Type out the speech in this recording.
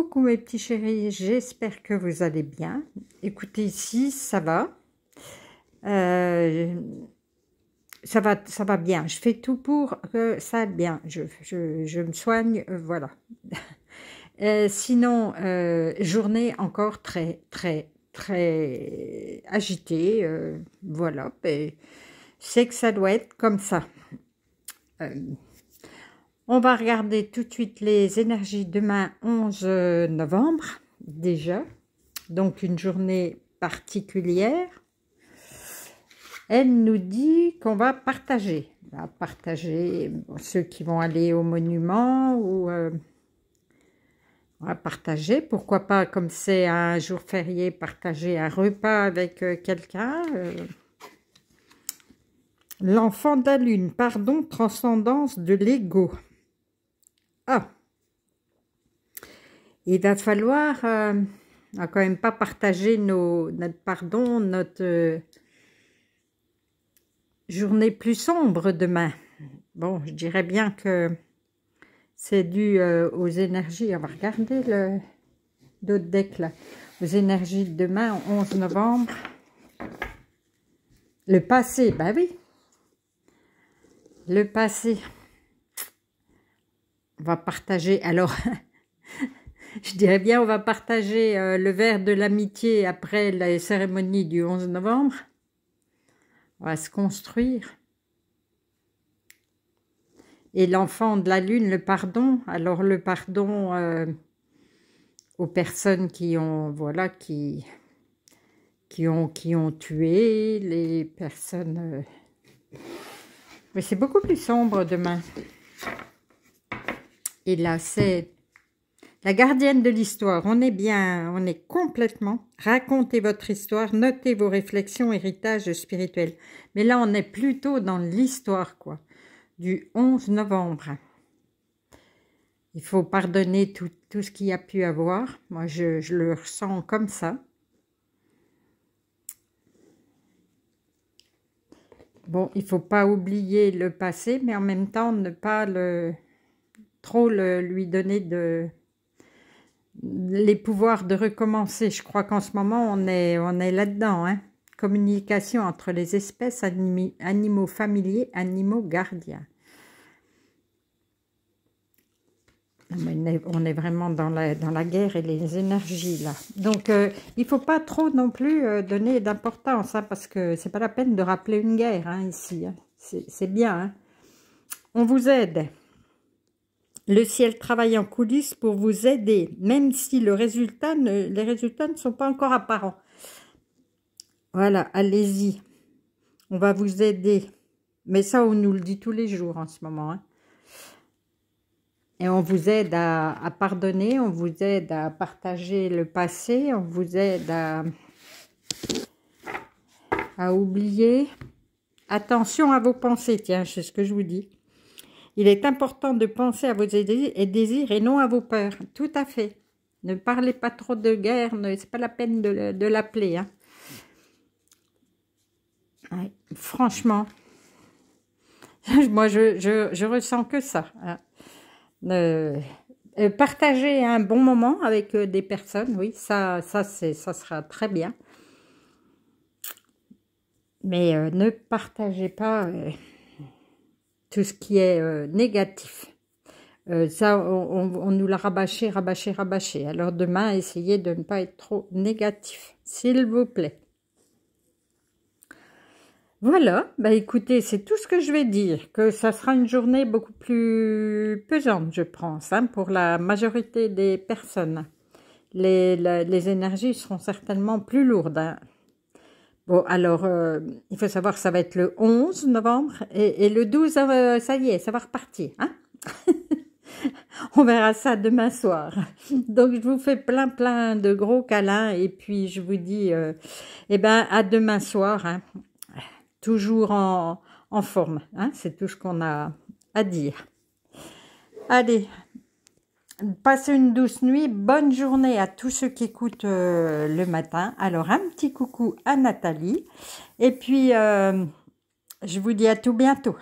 Coucou mes petits chéris, j'espère que vous allez bien. Écoutez, ici, ça va. Euh, ça va. Ça va bien. Je fais tout pour que ça aille bien. Je, je, me soigne, euh, voilà. Euh, sinon, journée encore très, très, très agitée. voilà. Ben, c'est que ça doit être comme ça. On va regarder tout de suite les énergies demain 11 euh, novembre déjà. Donc une journée particulière. Elle nous dit qu'on va partager. On va partager ceux qui vont aller au monument ou euh, on va partager. Pourquoi pas, comme c'est un jour férié, partager un repas avec euh, quelqu'un. L'enfant de la lune, pardon, transcendance de l'ego. Ah Il va falloir euh, quand même pas partager nos, notre, pardon, notre euh, journée plus sombre demain. Bon, je dirais bien que c'est dû euh, aux énergies. On va regarder le d'autres deck là. Aux énergies de demain, 11 novembre. Le passé, ben oui. Le passé on va partager, alors, je dirais bien, on va partager euh, le verre de l'amitié après la cérémonie du 11 novembre. On va se construire. Et l'enfant de la lune, le pardon. Alors le pardon euh, aux personnes qui ont, voilà, qui, qui ont, qui ont tué les personnes. Euh, mais c'est beaucoup plus sombre demain. Et là, c'est la gardienne de l'histoire. On est bien, on est complètement. Racontez votre histoire, notez vos réflexions, héritage spirituel. Mais là, on est plutôt dans l'histoire, quoi. Du 11 novembre. Il faut pardonner tout, ce qu'il y a pu avoir. Moi, je, je le ressens comme ça. Bon, il ne faut pas oublier le passé, mais en même temps, ne pas le, trop euh, lui donner les pouvoirs de recommencer. Je crois qu'en ce moment, on est, on est là-dedans. Hein. Communication entre les espèces, animaux familiers, animaux gardiens. On est, vraiment dans la, guerre et les énergies là. Donc euh, il ne faut pas trop non plus euh, donner d'importance hein, parce que ce n'est pas la peine de rappeler une guerre hein, ici. C'est bien. On vous aide. Le ciel travaille en coulisses pour vous aider, même si le résultat les résultats ne sont pas encore apparents. Voilà, allez-y. On va vous aider. Mais ça, on nous le dit tous les jours en ce moment. Hein. Et on vous aide à, pardonner, on vous aide à partager le passé, on vous aide à oublier. Attention à vos pensées, tiens, c'est ce que je vous dis. Il est important de penser à vos désirs et non à vos peurs. Tout à fait. Ne parlez pas trop de guerre, ce n'est pas la peine de, l'appeler. Hein. franchement, moi je, je, ressens que ça. Partagez hein. euh, partager un bon moment avec euh, des personnes, oui, ça, ça, sera très bien. Mais euh, ne partagez pas ce qui est euh, négatif. Euh, ça, on, nous l'a rabâché, rabâché, rabâché. Alors demain, essayez de ne pas être trop négatif, s'il vous plaît. Voilà, bah écoutez, c'est tout ce que je vais dire, que ça sera une journée beaucoup plus pesante, je pense, hein, pour la majorité des personnes. Les, les, énergies seront certainement plus lourdes. Hein. Bon, alors, euh, il faut savoir que ça va être le 11 novembre et, le 12, euh, ça y est, ça va repartir. Hein On verra ça demain soir. Donc, je vous fais plein, plein de gros câlins et puis je vous dis, euh, eh ben, à demain soir. Hein. Toujours en, forme. Hein, c'est tout ce qu'on a à dire. Allez, Passez une douce nuit, bonne journée à tous ceux qui écoutent euh, le matin. Alors un petit coucou à Nathalie et puis euh, je vous dis à tout bientôt.